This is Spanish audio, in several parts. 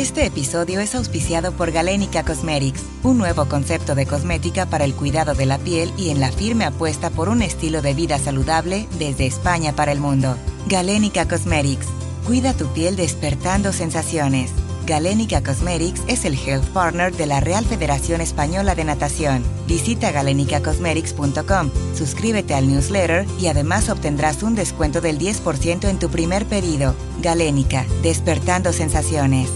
Este episodio es auspiciado por Galénica Cosmetics, un nuevo concepto de cosmética para el cuidado de la piel y en la firme apuesta por un estilo de vida saludable desde España para el mundo. Galénica Cosmetics, cuida tu piel despertando sensaciones. Galénica Cosmetics es el health partner de la Real Federación Española de Natación. Visita galenicacosmetics.com, suscríbete al newsletter y además obtendrás un descuento del 10% en tu primer pedido. Galénica, despertando sensaciones.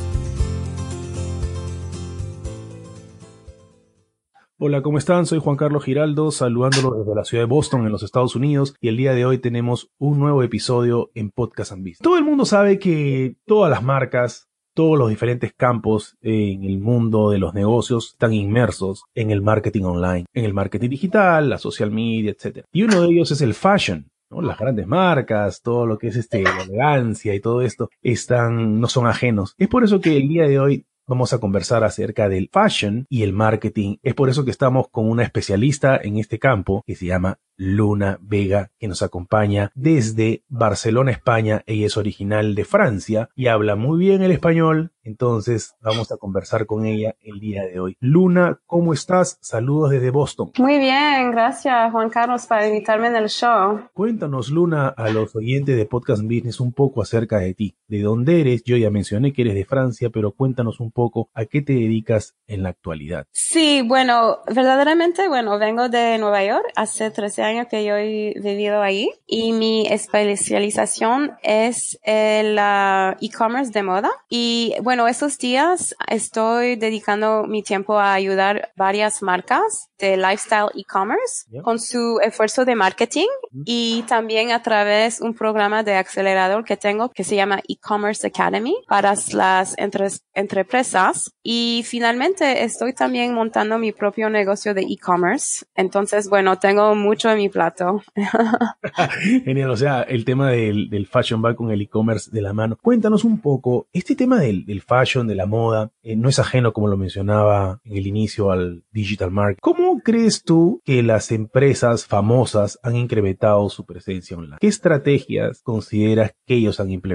Hola, ¿cómo están? Soy Juan Carlos Giraldo, saludándolos desde la ciudad de Boston, en los Estados Unidos, y el día de hoy tenemos un nuevo episodio en Podcast Ambis. Todo el mundo sabe que todas las marcas, todos los diferentes campos en el mundo de los negocios están inmersos en el marketing online, en el marketing digital, la social media, etc. Y uno de ellos es el fashion. Las grandes marcas, todo lo que es este, la elegancia y todo esto, están, no son ajenos. Es por eso que el día de hoy vamos a conversar acerca del fashion y el marketing. Es por eso que estamos con una especialista en este campo que se llama Luna Vega, que nos acompaña desde Barcelona, España. Ella es original de Francia y habla muy bien el español. Entonces vamos a conversar con ella el día de hoy. Luna, ¿cómo estás? Saludos desde Boston. Muy bien, gracias Juan Carlos para invitarme en el show. Cuéntanos, Luna, a los oyentes de Podcast Business un poco acerca de ti. ¿De dónde eres? Yo ya mencioné que eres de Francia, pero cuéntanos un poco a qué te dedicas en la actualidad. Sí, bueno, verdaderamente, bueno, vengo de Nueva York hace 13 año que yo he vivido ahí y mi especialización es el uh, e-commerce de moda. Y bueno, esos días estoy dedicando mi tiempo a ayudar varias marcas de lifestyle e-commerce con su esfuerzo de marketing y también a través un programa de acelerador que tengo que se llama e-commerce academy para las empresas. Y finalmente estoy también montando mi propio negocio de e-commerce. Entonces, bueno, tengo mucho mi plato. Genial, o sea, el tema del, fashion va con el e-commerce de la mano. Cuéntanos un poco, este tema del, fashion, de la moda, eh, no es ajeno, como lo mencionaba en el inicio, al digital marketing. ¿Cómo crees tú que las empresas famosas han incrementado su presencia online? ¿Qué estrategias consideras que ellos han implementado?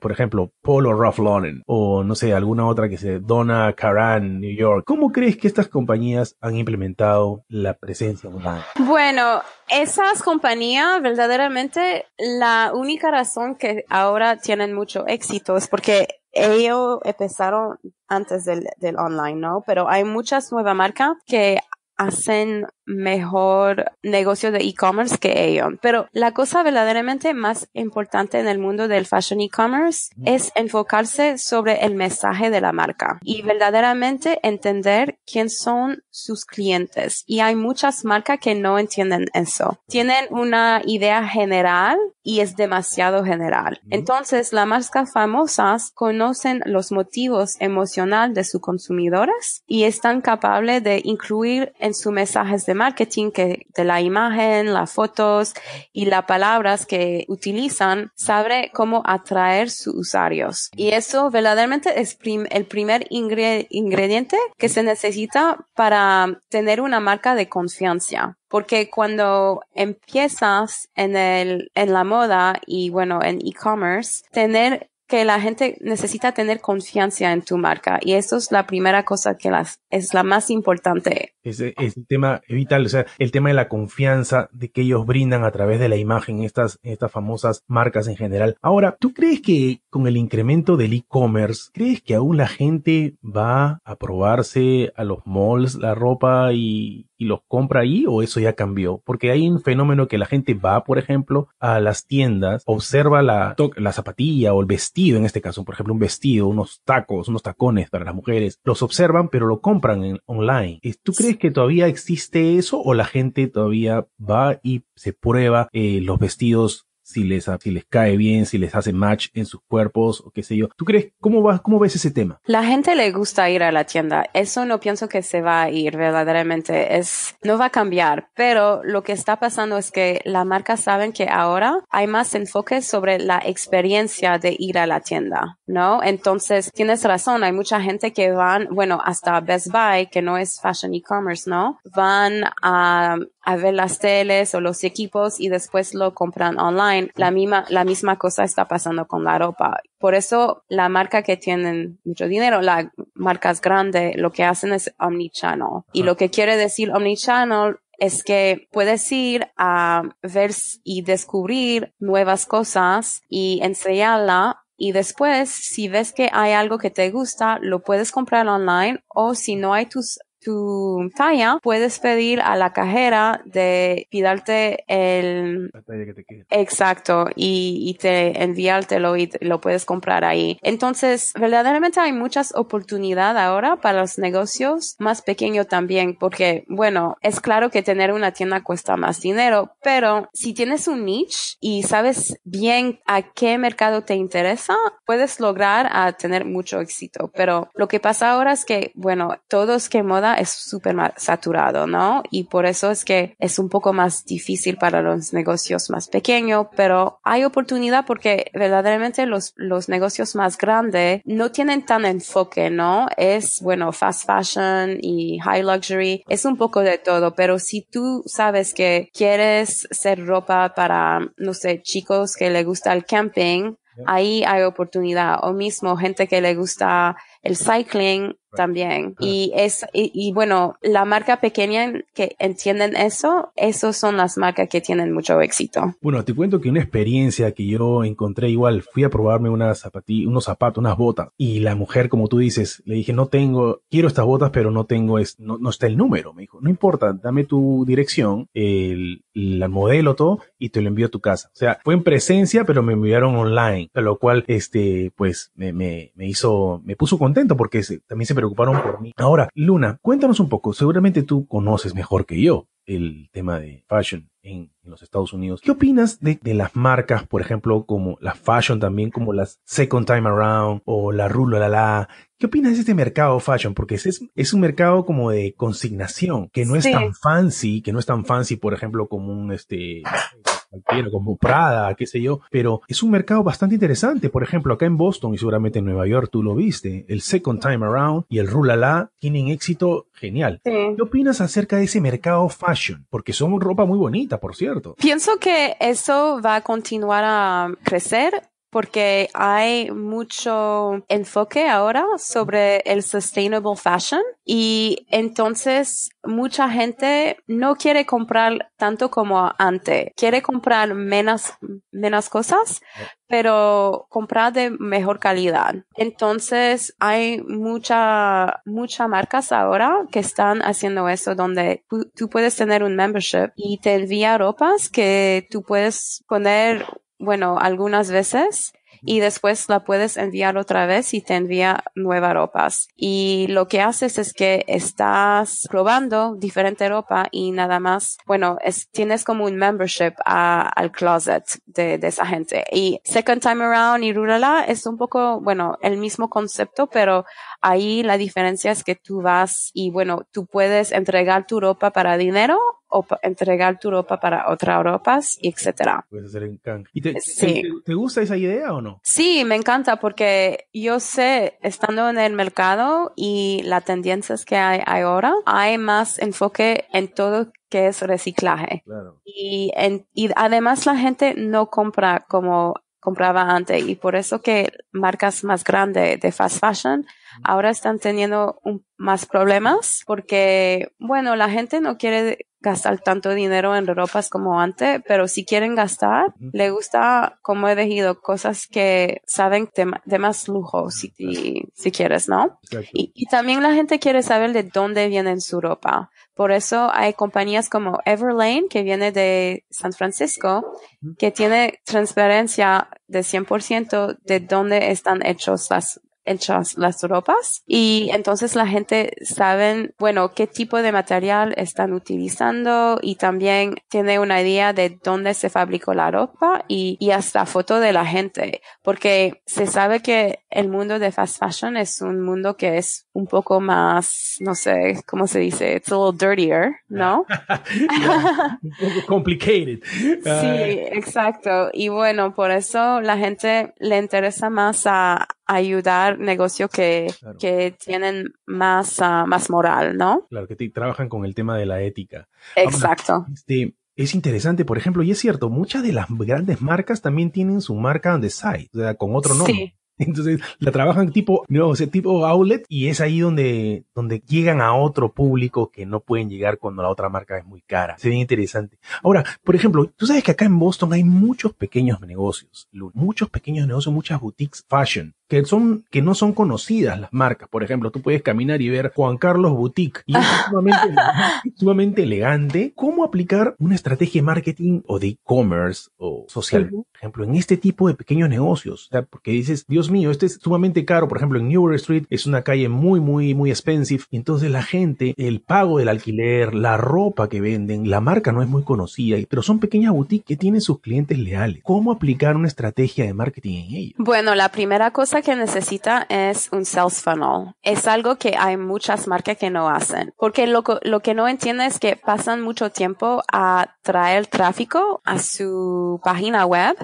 por ejemplo, Polo Ralph Lauren o no sé, alguna otra que se Donna Karan, New York. ¿Cómo crees que estas compañías han implementado la presencia online? Bueno, esas compañías verdaderamente la única razón que ahora tienen mucho éxito es porque ellos empezaron antes del, del online, ¿no? Pero hay muchas nuevas marcas que hacen mejor negocio de e-commerce que ellos. Pero la cosa verdaderamente más importante en el mundo del fashion e-commerce es enfocarse sobre el mensaje de la marca y verdaderamente entender quién son sus clientes. Y hay muchas marcas que no entienden eso. Tienen una idea general y es demasiado general. Entonces, las marcas famosas conocen los motivos emocional de sus consumidores y están capaces de incluir en sus mensajes de marketing que de la imagen, las fotos y las palabras que utilizan, sabe cómo atraer sus usuarios. Y eso verdaderamente es el primer ingrediente que se necesita para tener una marca de confianza porque cuando empiezas en el en la moda y bueno en e-commerce tener la gente necesita tener confianza en tu marca y eso es la primera cosa que es la más importante. es el tema vital, o sea, el tema de la confianza de que ellos brindan a través de la imagen, estas, estas famosas marcas en general. Ahora, ¿tú crees que con el incremento del e-commerce, crees que aún la gente va a probarse a los malls la ropa y y los compra ahí o eso ya cambió? Porque hay un fenómeno que la gente va, por ejemplo, a las tiendas, observa la, la zapatilla o el vestido, en este caso, por ejemplo, un vestido, unos tacos, unos tacones para las mujeres, los observan pero lo compran en, online. Eh, ¿Tú crees que todavía existe eso o la gente todavía va y se prueba eh, los vestidos si les, si les cae bien, si les hace match en sus cuerpos o qué sé yo. ¿Tú crees cómo vas, cómo ves ese tema? La gente le gusta ir a la tienda. Eso no pienso que se va a ir verdaderamente. Es, no va a cambiar, pero lo que está pasando es que las marcas saben que ahora hay más enfoque sobre la experiencia de ir a la tienda, ¿no? Entonces, tienes razón. Hay mucha gente que van, bueno, hasta Best Buy, que no es fashion e-commerce, ¿no? Van a a ver las teles o los equipos y después lo compran online. La misma, la misma cosa está pasando con la ropa. Por eso la marca que tienen mucho dinero, las marcas grandes, lo que hacen es omnichannel. Y lo que quiere decir omnichannel es que puedes ir a ver y descubrir nuevas cosas y enseñarla y después, si ves que hay algo que te gusta, lo puedes comprar online o si no hay tus tu talla, puedes pedir a la cajera de pidarte el... Exacto, y, y te enviártelo y lo puedes comprar ahí. Entonces, verdaderamente hay muchas oportunidades ahora para los negocios más pequeños también, porque, bueno, es claro que tener una tienda cuesta más dinero, pero si tienes un niche y sabes bien a qué mercado te interesa, puedes lograr a tener mucho éxito. Pero lo que pasa ahora es que, bueno, todos que moda es súper saturado, ¿no? Y por eso es que es un poco más difícil para los negocios más pequeños, pero hay oportunidad porque verdaderamente los, los negocios más grandes no tienen tan enfoque, ¿no? Es, bueno, fast fashion y high luxury, es un poco de todo, pero si tú sabes que quieres ser ropa para, no sé, chicos que le gusta el camping, ahí hay oportunidad. O mismo gente que le gusta el cycling, también. Y es, y, bueno, la marca pequeña que entienden eso, esas son las marcas que tienen mucho éxito. Bueno, te cuento que una experiencia que yo encontré igual, fui a probarme unos zapatos, unas botas, y la mujer, como tú dices, le dije, no tengo, quiero estas botas, pero no tengo, es, no, está el número. Me dijo, no importa, dame tu dirección, el, modelo, todo, y te lo envío a tu casa. O sea, fue en presencia, pero me enviaron online, lo cual, este, pues, me, me, me hizo, me puso contento porque también se preocuparon por mí. Ahora, Luna, cuéntanos un poco, seguramente tú conoces mejor que yo el tema de fashion en, los Estados Unidos. ¿Qué opinas de, las marcas, por ejemplo, como la Fashion también, como las Second Time Around o la Rulo La La? ¿Qué opinas de este mercado fashion? Porque es, es un mercado como de consignación, que no es tan fancy, que no es tan fancy, por ejemplo, como un este cualquiera, como Prada, qué sé yo, pero es un mercado bastante interesante. Por ejemplo, acá en Boston y seguramente en Nueva York tú lo viste, el Second Time Around y el Rulala tienen éxito genial. ¿Qué opinas acerca de ese mercado fashion? Porque son ropa muy bonita, por cierto. Pienso que eso va a continuar a crecer porque hay mucho enfoque ahora sobre el sustainable fashion y entonces mucha gente no quiere comprar tanto como antes, quiere comprar menos, menos cosas, pero comprar de mejor calidad. Entonces hay mucha, muchas marcas ahora que están haciendo eso donde tú, puedes tener un membership y te envía ropas que tú puedes poner bueno, algunas veces y después la puedes enviar otra vez y te envía nueva ropas. Y lo que haces es que estás probando diferente ropa y nada más, bueno, es, tienes como un membership al closet de, de, esa gente. Y Second Time Around y Rurala es un poco, bueno, el mismo concepto, pero ahí la diferencia es que tú vas y bueno, tú puedes entregar tu ropa para dinero o entregar tu ropa para otras ropas, etc. Puedes hacer en ¿Y te, sí. te, gusta esa idea o no? Sí, me encanta porque yo sé, estando en el mercado y las tendencias que hay ahora, hay más enfoque en todo que es reciclaje. Y, en, y además la gente no compra como compraba antes y por eso que marcas más grandes de fast fashion ahora están teniendo más problemas porque, bueno, la gente no quiere gastar tanto dinero en ropas como antes, pero si quieren gastar, le gusta, como he elegido, cosas que saben de, más lujo, si, si quieres, ¿no? Y, y, también la gente quiere saber de dónde viene su ropa. Por eso hay compañías como Everlane, que viene de San Francisco, que tiene transparencia de 100% de dónde están hechos las hechas las ropas y entonces la gente sabe, bueno, qué tipo de material están utilizando y también tiene una idea de dónde se fabricó la ropa y, y hasta foto de la gente, porque se sabe que el mundo de fast fashion es un mundo que es un poco más, no sé, ¿cómo se dice? It's a little dirtier, ¿no? complicated. Sí, exacto. Y bueno, por eso la gente le interesa más a ayudar negocio que, tienen más, ah, más moral, ¿no? Claro, que trabajan con el tema de la ética. Exacto. este, es interesante, por ejemplo, y es cierto, muchas de las grandes marcas también tienen su marca on the side, o sea, con otro nombre. Entonces la trabajan tipo, no, tipo outlet y es ahí donde, donde llegan a otro público que no pueden llegar cuando la otra marca es muy cara. sería interesante. Ahora, por ejemplo, tú sabes que acá en Boston hay muchos pequeños negocios, muchos pequeños negocios, muchas boutiques fashion que son que no son conocidas las marcas. Por ejemplo, tú puedes caminar y ver Juan Carlos Boutique y es sumamente, elegante, sumamente elegante. ¿Cómo aplicar una estrategia de marketing o de e-commerce o social, por ejemplo, en este tipo de pequeños negocios? porque dices, Dios mío, este es sumamente caro. Por ejemplo, en York Street es una calle muy, muy, muy expensive. entonces la gente, el pago del alquiler, la ropa que venden, la marca no es muy conocida, pero son pequeñas boutiques que tienen sus clientes leales. ¿Cómo aplicar una estrategia de marketing en ellas? Bueno, la primera cosa que necesita es un sales funnel. Es algo que hay muchas marcas que no hacen, porque lo, que no entienden es que pasan mucho tiempo a traer tráfico a su página web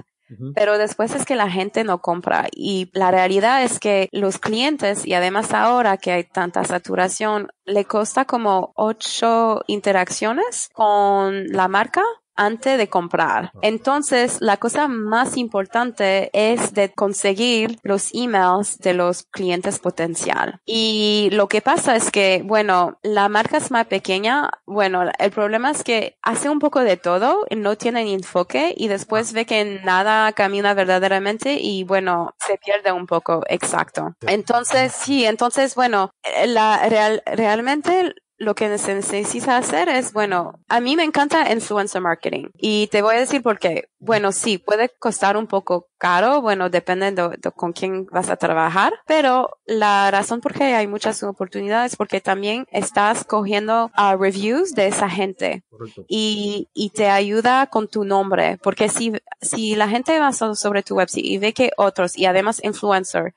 pero después es que la gente no compra y la realidad es que los clientes y además ahora que hay tanta saturación, le cuesta como ocho interacciones con la marca antes de comprar. Ah. Entonces, la cosa más importante es de conseguir los emails de los clientes potencial. Y lo que pasa es que, bueno, la marca es más pequeña. Bueno, el problema es que hace un poco de todo, no tienen enfoque y después ah. ve que nada camina verdaderamente y, bueno, se pierde un poco. Exacto. Entonces, sí, entonces, bueno, eh, la, real, realmente lo que se necesita hacer es, bueno, a mí me encanta influencer marketing y te voy a decir por qué. Bueno, sí, puede costar un poco caro, bueno, dependiendo de, con quién vas a trabajar, pero la razón por qué hay muchas oportunidades porque también estás cogiendo a ah, reviews de esa gente y, y te ayuda con tu nombre, porque si, si la gente va sobre tu website y ve que otros y además influencer,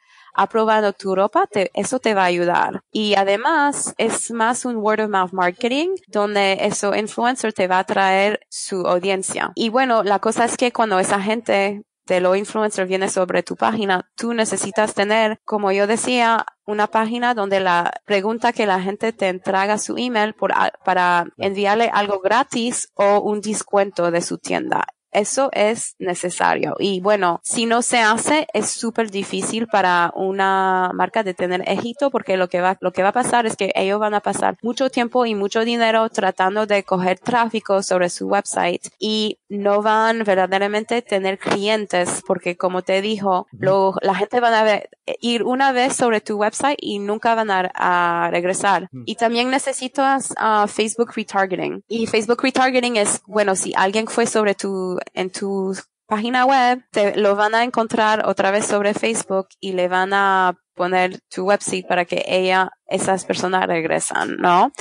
probado tu ropa, eso te va a ayudar. Y además es más un word of mouth marketing donde eso influencer te va a traer su audiencia. Y bueno, la cosa es que cuando esa gente de lo influencer viene sobre tu página, tú necesitas tener, como yo decía, una página donde la pregunta que la gente te entrega su email para enviarle algo gratis o un descuento de su tienda. Eso es necesario. Y bueno, si no se hace, es súper difícil para una marca de tener éxito porque lo que va, lo que va a pasar es que ellos van a pasar mucho tiempo y mucho dinero tratando de coger tráfico sobre su website y no van verdaderamente tener clientes porque como te dijo, la gente van a eh, ir una vez sobre tu website y nunca van a, regresar. Y también necesitas ah, Facebook retargeting. Y Facebook retargeting es, bueno, si alguien fue sobre tu en tu página web, te lo van a encontrar otra vez sobre Facebook y le van a poner tu website para que ella, esas personas regresan, ¿no?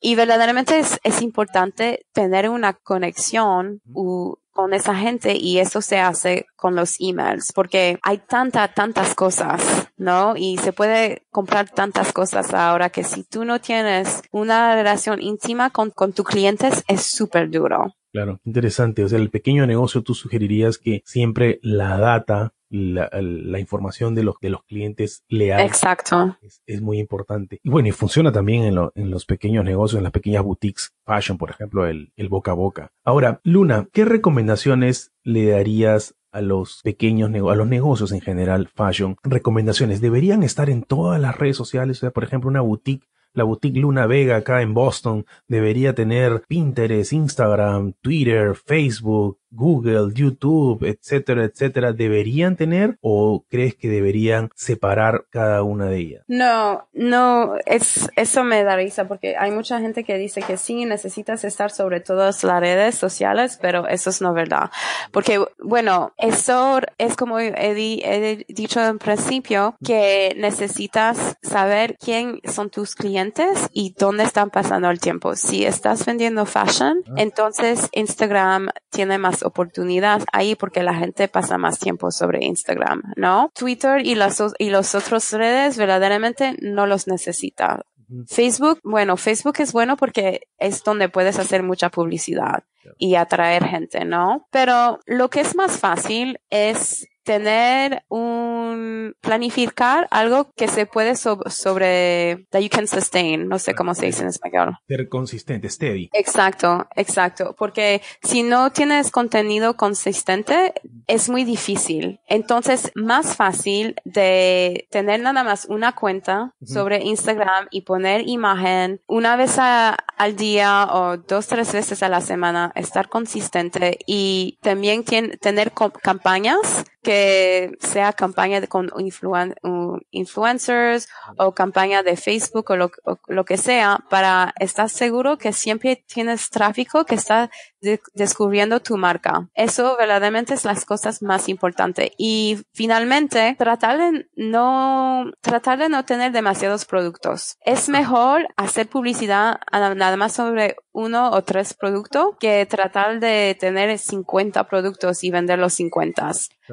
Y verdaderamente es, importante tener una conexión con esa gente y eso se hace con los emails porque hay tantas, tantas cosas, ¿no? Y se puede comprar tantas cosas ahora que si tú no tienes una relación íntima con, con tus clientes es súper duro. Claro, interesante. O sea, el pequeño negocio, tú sugerirías que siempre la data, la, información de los, de los clientes leales. Exacto. Es, muy importante. Y bueno, y funciona también en, los pequeños negocios, en las pequeñas boutiques fashion, por ejemplo, el, boca a boca. Ahora, Luna, ¿qué recomendaciones le darías a los pequeños a los negocios en general fashion recomendaciones deberían estar en todas las redes sociales o sea por ejemplo una boutique la boutique Luna Vega acá en Boston debería tener Pinterest, Instagram, Twitter, Facebook, Google, YouTube, etcétera, etcétera, deberían tener o crees que deberían separar cada una de ellas? No, no, es, eso me da risa porque hay mucha gente que dice que sí, necesitas estar sobre todas las redes sociales, pero eso es no verdad. Porque, bueno, eso es como he, he dicho en principio, que necesitas saber quién son tus clientes y dónde están pasando el tiempo. Si estás vendiendo fashion, ah. entonces Instagram tiene más oportunidad ahí porque la gente pasa más tiempo sobre Instagram, ¿no? Twitter y las y los otros redes verdaderamente no los necesita. Facebook, bueno, Facebook es bueno porque es donde puedes hacer mucha publicidad y atraer gente, ¿no? Pero lo que es más fácil es tener un planificar algo que se puede sobre that you can sustain no sé cómo se dice en español ser consistente steady exacto exacto porque si no tienes contenido consistente es muy difícil entonces más fácil de tener nada más una cuenta sobre Instagram y poner imagen una vez al día o dos tres veces a la semana estar consistente y también tener campañas que sea campaña de, con influencers o campaña de Facebook o lo, que sea, para estar seguro que siempre tienes tráfico que está descubriendo tu marca. Eso verdaderamente es las cosas más importantes. Y finalmente, tratar de no, tratar de no tener demasiados productos. Es mejor hacer publicidad nada más sobre uno o tres productos que tratar de tener 50 productos y vender los 50.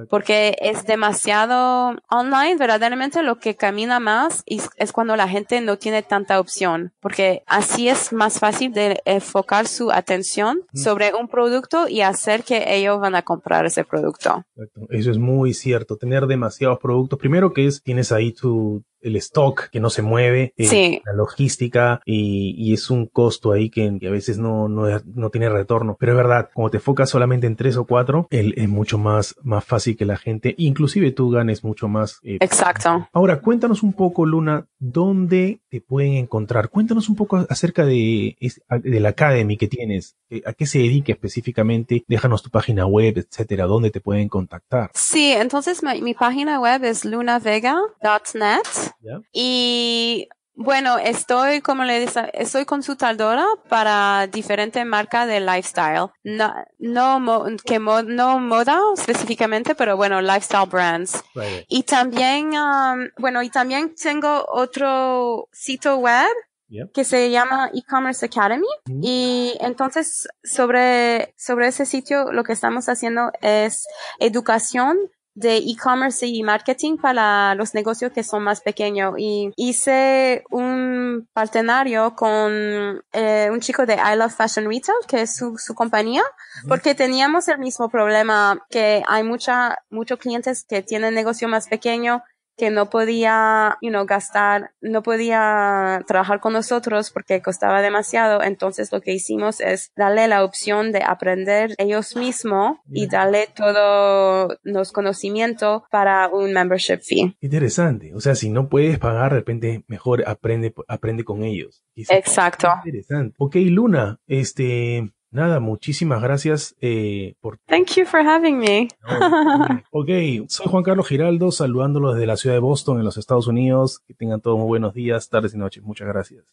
Porque es demasiado online, verdaderamente lo que camina más es, es cuando la gente no tiene tanta opción, porque así es más fácil de enfocar su atención sobre un producto y hacer que ellos van a comprar ese producto. Eso es muy cierto, tener demasiados productos. Primero que es, tienes ahí tu, el stock que no se mueve, eh, la logística y, y, es un costo ahí que, a veces no, no, no, tiene retorno. Pero es verdad, como te focas solamente en tres o cuatro, el, es mucho más, más fácil que la gente, inclusive tú ganes mucho más. Eh, Exacto. Ahora, cuéntanos un poco, Luna, dónde te pueden encontrar. Cuéntanos un poco acerca de, de la Academy que tienes, eh, a qué se dedica específicamente. Déjanos tu página web, etcétera, dónde te pueden contactar. Sí, entonces mi, mi página web es lunavega.net. Y bueno, estoy, como le dice estoy consultadora para diferentes marcas de lifestyle. No, no, que no moda específicamente, pero bueno, lifestyle brands. Y también, um, bueno, y también tengo otro sitio web que se llama e-commerce academy mm-hmm. y entonces sobre sobre ese sitio lo que estamos haciendo es educación de e-commerce y marketing para los negocios que son más pequeños y hice un partenario con eh, un chico de I Love Fashion Retail que es su, su compañía porque teníamos el mismo problema que hay mucha muchos clientes que tienen negocio más pequeño que no podía, you know, gastar, no podía trabajar con nosotros porque costaba demasiado. Entonces lo que hicimos es darle la opción de aprender ellos mismos y darle todo los conocimientos para un membership fee. Interesante. O sea, si no puedes pagar, de repente mejor aprende, aprende con ellos. Exacto. Interesante. Ok, Luna, este, Nada, muchísimas gracias eh, por. Thank you for having me. ok, soy Juan Carlos Giraldo, saludándolos desde la ciudad de Boston, en los Estados Unidos. Que tengan todos muy buenos días, tardes y noches. Muchas gracias.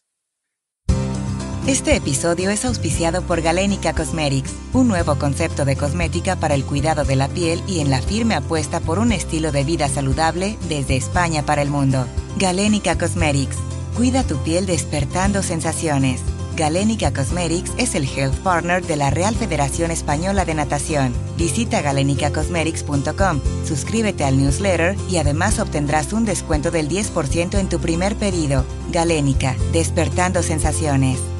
Este episodio es auspiciado por Galénica Cosmetics, un nuevo concepto de cosmética para el cuidado de la piel y en la firme apuesta por un estilo de vida saludable desde España para el mundo. Galénica Cosmetics, cuida tu piel despertando sensaciones. Galénica Cosmetics es el health partner de la Real Federación Española de Natación. Visita galenicacosmetics.com, suscríbete al newsletter y además obtendrás un descuento del 10% en tu primer pedido. Galénica, despertando sensaciones.